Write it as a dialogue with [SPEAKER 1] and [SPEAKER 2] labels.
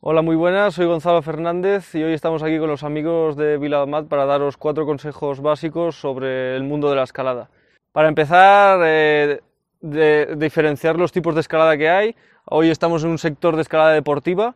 [SPEAKER 1] Hola, muy buenas, soy Gonzalo Fernández y hoy estamos aquí con los amigos de Vilamat para daros cuatro consejos básicos sobre el mundo de la escalada. Para empezar, eh, diferenciar los tipos de escalada que hay, hoy estamos en un sector de escalada deportiva